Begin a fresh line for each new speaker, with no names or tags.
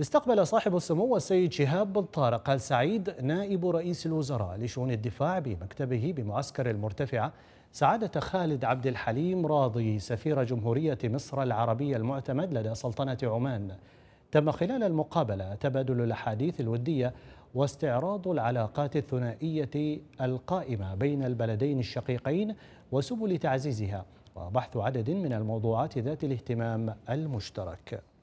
استقبل صاحب السمو السيد شهاب بن طارق السعيد نائب رئيس الوزراء لشؤون الدفاع بمكتبه بمعسكر المرتفعة سعادة خالد عبد الحليم راضي سفير جمهورية مصر العربية المعتمد لدى سلطنة عمان تم خلال المقابلة تبادل الأحاديث الودية واستعراض العلاقات الثنائية القائمة بين البلدين الشقيقين وسبل تعزيزها وبحث عدد من الموضوعات ذات الاهتمام المشترك